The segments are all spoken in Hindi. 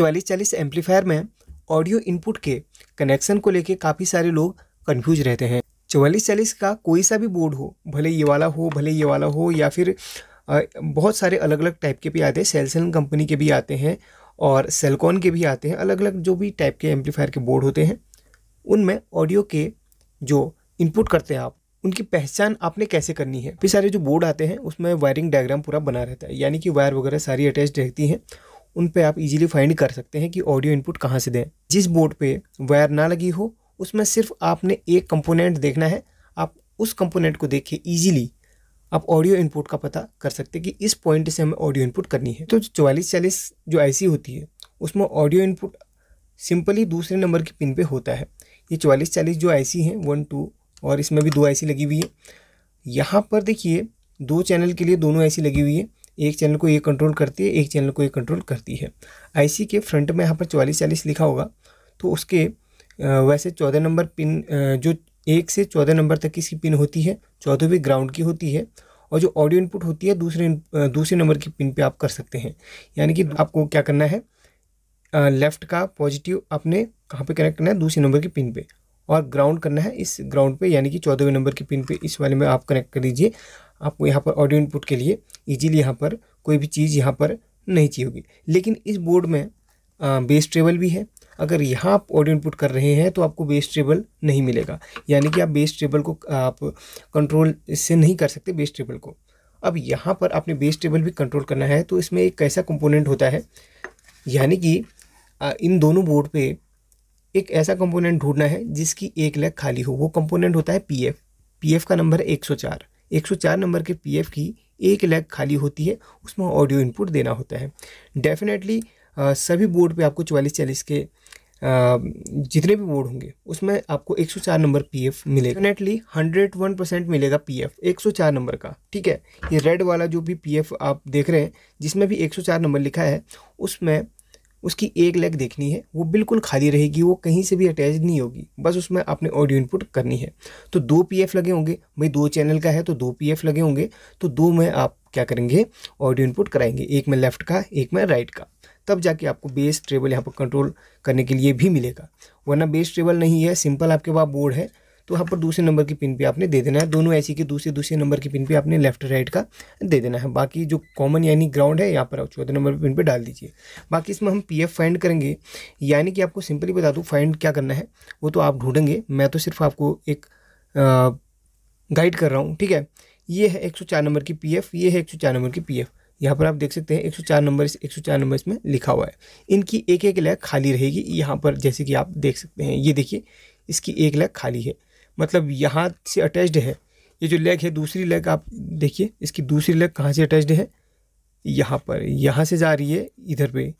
चवालीस चालीस एम्पलीफायर में ऑडियो इनपुट के कनेक्शन को लेके काफ़ी सारे लोग कन्फ्यूज रहते हैं चवालीस चालीस का कोई सा भी बोर्ड हो भले ये वाला हो भले ये वाला हो या फिर बहुत सारे अलग अलग टाइप के भी आते हैं सेलसन कंपनी के भी आते हैं और सेलकॉन के भी आते हैं अलग अलग जो भी टाइप के एम्पलीफायर के बोर्ड होते हैं उनमें ऑडियो के जो इनपुट करते हैं आप उनकी पहचान आपने कैसे करनी है फिर सारे जो बोर्ड आते हैं उसमें वायरिंग डायग्राम पूरा बना रहता है यानी कि वायर वगैरह सारी अटैच रहती हैं उन पर आप इजीली फाइंड कर सकते हैं कि ऑडियो इनपुट कहाँ से दें जिस बोर्ड पे वायर ना लगी हो उसमें सिर्फ आपने एक कंपोनेंट देखना है आप उस कंपोनेंट को देख के ईजिली आप ऑडियो इनपुट का पता कर सकते हैं कि इस पॉइंट से हमें ऑडियो इनपुट करनी है तो चवालीस चालीस जो आईसी होती है उसमें ऑडियो इनपुट सिंपली दूसरे नंबर की पिन पे होता है ये चवालीस चालीस जो सी हैं वन टू और इसमें भी दो आईसी लगी हुई है यहाँ पर देखिए दो चैनल के लिए दोनों ऐसी लगी हुई है एक चैनल को ये कंट्रोल करती है एक चैनल को ये कंट्रोल करती है आईसी के फ्रंट में यहाँ पर चवालीस चालीस लिखा होगा तो उसके वैसे चौदह नंबर पिन जो एक से चौदह नंबर तक की पिन होती है चौदहवीं भी ग्राउंड की होती है और जो ऑडियो इनपुट होती है दूसरे दूसरे नंबर की पिन पे आप कर सकते हैं यानी कि आपको क्या करना है लेफ़्ट का पॉजिटिव आपने कहाँ पे कनेक्ट करना है दूसरे नंबर की पिन पे और ग्राउंड करना है इस ग्राउंड पे यानी कि चौदहवें नंबर की पिन पे इस वाले में आप कनेक्ट कर दीजिए आपको यहाँ पर ऑडियो इनपुट के लिए ईजिली यहाँ पर कोई भी चीज़ यहाँ पर नहीं चाहिए होगी लेकिन इस बोर्ड में बेस ट्रेबल भी है अगर यहाँ आप ऑडियो इनपुट कर रहे हैं तो आपको बेस ट्रेबल नहीं मिलेगा यानी कि आप बेस ट्रेबल को आप कंट्रोल इससे नहीं कर सकते बेस ट्रेबल को अब यहाँ पर आपने बेस टेबल भी कंट्रोल करना है तो इसमें एक ऐसा कंपोनेंट होता है यानी कि इन दोनों बोर्ड पे एक ऐसा कंपोनेंट ढूंढना है जिसकी एक लैग खाली हो वो कंपोनेंट होता है पी एफ का नंबर है 104 नंबर के पी की एक लैग खाली होती है उसमें ऑडियो इनपुट देना होता है डेफिनेटली सभी बोर्ड पे आपको चवालीस चालीस के आ, जितने भी बोर्ड होंगे उसमें आपको 104 नंबर पीएफ मिलेगा डेफिनेटली 101 परसेंट मिलेगा पीएफ 104 नंबर का ठीक है ये रेड वाला जो भी पीएफ आप देख रहे हैं जिसमें भी 104 नंबर लिखा है उसमें उसकी एक लेग देखनी है वो बिल्कुल खाली रहेगी वो कहीं से भी अटैच नहीं होगी बस उसमें आपने ऑडियो इनपुट करनी है तो दो पीएफ लगे होंगे भाई दो चैनल का है तो दो पीएफ लगे होंगे तो दो में आप क्या करेंगे ऑडियो इनपुट कराएंगे एक में लेफ्ट का एक में राइट का तब जाके आपको बेस ट्रेबल यहाँ पर कंट्रोल करने के लिए भी मिलेगा वरना बेस ट्रेबल नहीं है सिंपल आपके पास बोर्ड है तो वहाँ पर दूसरे नंबर की पिन पे आपने दे देना है दोनों ऐसी के दूसरे दूसरे नंबर की पिन पे आपने लेफ्ट राइट का दे देना है बाकी जो कॉमन यानी ग्राउंड है यहाँ पर चौथे नंबर पिन पर डाल दीजिए बाकी इसमें हम पी फाइंड करेंगे यानी कि आपको सिंपली बता दूँ फाइंड क्या करना है वो तो आप ढूंढेंगे मैं तो सिर्फ आपको एक गाइड कर रहा हूँ ठीक है ये है एक सौ चार नंबर की पी एफ ये है एक सौ चार नंबर की पी एफ यहाँ पर आप देख सकते हैं एक सौ चार नंबर एक सौ चार नंबर इसमें लिखा हुआ है इनकी एक एक लैग खाली रहेगी यहाँ पर जैसे कि आप देख सकते हैं ये देखिए इसकी एक लैग खाली है मतलब यहाँ से अटैच्ड है ये जो लेग है दूसरी लेग आप देखिए इसकी दूसरी लेग कहाँ से अटैच्ड है यहाँ पर यहाँ से जा रही है इधर पे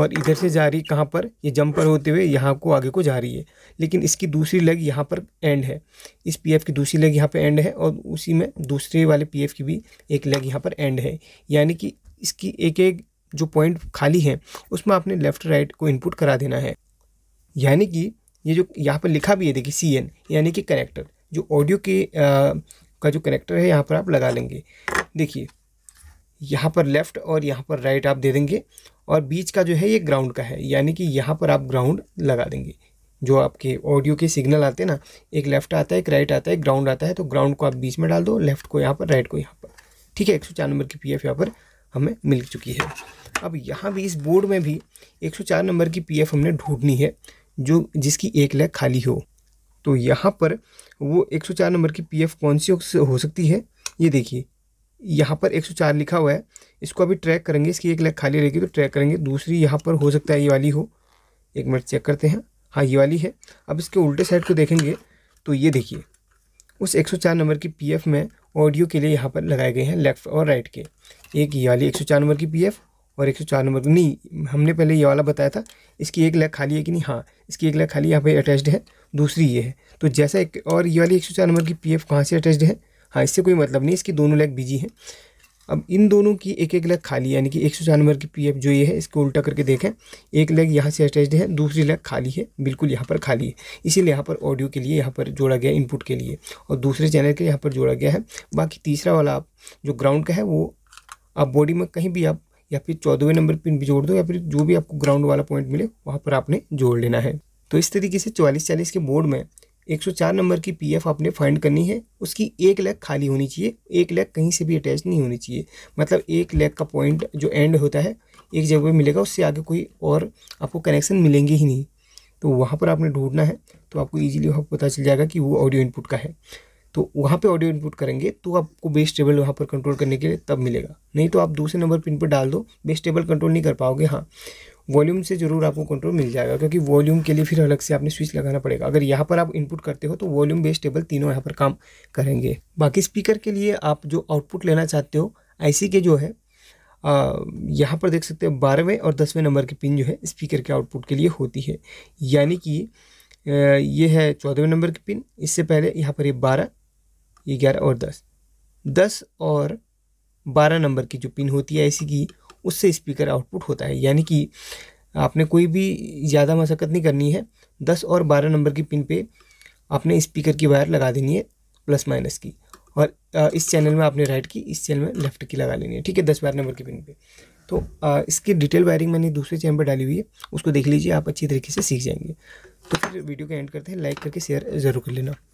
और इधर से जा रही कहाँ पर ये जंपर होते हुए यहाँ को आगे को जा रही है लेकिन इसकी दूसरी लेग यहाँ पर एंड है इस पीएफ की दूसरी लेग यहाँ पर एंड है और उसी में दूसरे वाले पीएफ की भी एक लेग यहाँ पर एंड है यानी कि इसकी एक एक जो पॉइंट खाली है उसमें आपने लेफ़्ट राइट को इनपुट करा देना है यानी कि ये जो यहाँ पर लिखा भी है देखिए सी एन यानी कि कनेक्टर जो ऑडियो के आ, का जो कनेक्टर है यहाँ पर आप लगा लेंगे देखिए यहाँ पर लेफ़्ट और यहाँ पर राइट आप दे देंगे और बीच का जो है ये ग्राउंड का है यानी कि यहाँ पर आप ग्राउंड लगा देंगे जो आपके ऑडियो के सिग्नल आते हैं ना एक लेफ़्ट आता है एक राइट आता है एक ग्राउंड आता है तो ग्राउंड को आप बीच में डाल दो लेफ़्ट को यहाँ पर राइट को यहाँ पर ठीक है एक सौ चार नंबर की पी एफ यहाँ पर हमें मिल चुकी है अब यहाँ भी इस बोर्ड में भी एक सौ चार नंबर की पी एफ हमने ढूंढनी है जो जिसकी एक लैख खाली हो तो यहाँ पर वो 104 नंबर की पीएफ कौन सी हो सकती है ये देखिए यहाँ पर 104 लिखा हुआ है इसको अभी ट्रैक करेंगे इसकी एक लैख खाली रहेगी तो ट्रैक करेंगे दूसरी यहाँ पर हो सकता है ये वाली हो एक मिनट चेक करते हैं हाँ ये वाली है अब इसके उल्टे साइड को देखेंगे तो ये देखिए उस 104 नंबर की पीएफ में ऑडियो के लिए यहाँ पर लगाए गए हैं लेफ्ट और राइट के एक ये वाली 104 नंबर की पीएफ और एक सौ चार नंबर नहीं हमने पहले ये वाला बताया था इसकी एक लैग खाली है कि नहीं हाँ इसकी एक लैग खाली यहाँ पे अटैच्ड है दूसरी ये है तो जैसा एक और ये वाली एक सौ चार नंबर की पी एफ कहाँ से अटैच्ड है हाँ इससे कोई मतलब नहीं इसकी दोनों लैग बिजी हैं अब इन दोनों की एक एक लैग खाली यानी कि एक सौ चार नंबर की पी एफ जो ये है इसको उल्टा करके देखें एक लैग यहाँ से अटैचड है दूसरी लैग खाली है बिल्कुल यहाँ पर खाली है इसीलिए यहाँ पर ऑडियो के लिए यहाँ पर जोड़ा गया इनपुट के लिए और दूसरे चैनल के यहाँ पर जोड़ा गया है बाकी तीसरा वाला आप जो ग्राउंड का है वो आप बॉडी में कहीं भी आप या फिर चौदहवें नंबर पिन भी जोड़ दो या फिर जो भी आपको ग्राउंड वाला पॉइंट मिले वहाँ पर आपने जोड़ लेना है तो इस तरीके से चवालीस चालीस के बोर्ड में 104 नंबर की पीएफ आपने फाइंड करनी है उसकी एक लेग खाली होनी चाहिए एक लेग कहीं से भी अटैच नहीं होनी चाहिए मतलब एक लेग का पॉइंट जो एंड होता है एक जगह पे मिलेगा उससे आगे कोई और आपको कनेक्शन मिलेंगे ही नहीं तो वहाँ पर आपने ढूंढना है तो आपको ईजिली वहाँ पता चल जाएगा कि वो ऑडियो इनपुट का है तो वहाँ पे ऑडियो इनपुट करेंगे तो आपको बेस टेबल वहाँ पर कंट्रोल करने के लिए तब मिलेगा नहीं तो आप दूसरे नंबर पिन पर डाल दो बेस टेबल कंट्रोल नहीं कर पाओगे हाँ वॉल्यूम से ज़रूर आपको कंट्रोल मिल जाएगा क्योंकि वॉल्यूम के लिए फिर अलग से आपने स्विच लगाना पड़ेगा अगर यहाँ पर आप इनपुट करते हो तो वॉल्यूम बेस टेबल तीनों यहाँ पर काम करेंगे बाकी स्पीकर के लिए आप जो आउटपुट लेना चाहते हो आई के जो है यहाँ पर देख सकते हो बारहवें और दसवें नंबर की पिन जो है स्पीकर के आउटपुट के लिए होती है यानी कि ये है चौदहवें नंबर की पिन इससे पहले यहाँ पर ये बारह ये ग्यारह और दस दस और बारह नंबर की जो पिन होती है ऐसी की उससे स्पीकर आउटपुट होता है यानी कि आपने कोई भी ज़्यादा मशक्क़त नहीं करनी है दस और बारह नंबर की पिन पे आपने स्पीकर की वायर लगा देनी है प्लस माइनस की और इस चैनल में आपने राइट की इस चैनल में लेफ्ट की लगा लेनी है ठीक है दस बारह नंबर की पिन पे तो इसकी डिटेल वायरिंग मैंने दूसरे चैनल पर डाली हुई है उसको देख लीजिए आप अच्छी तरीके से सीख जाएंगे तो फिर वीडियो को एंड करते हैं लाइक करके शेयर ज़रूर कर लेना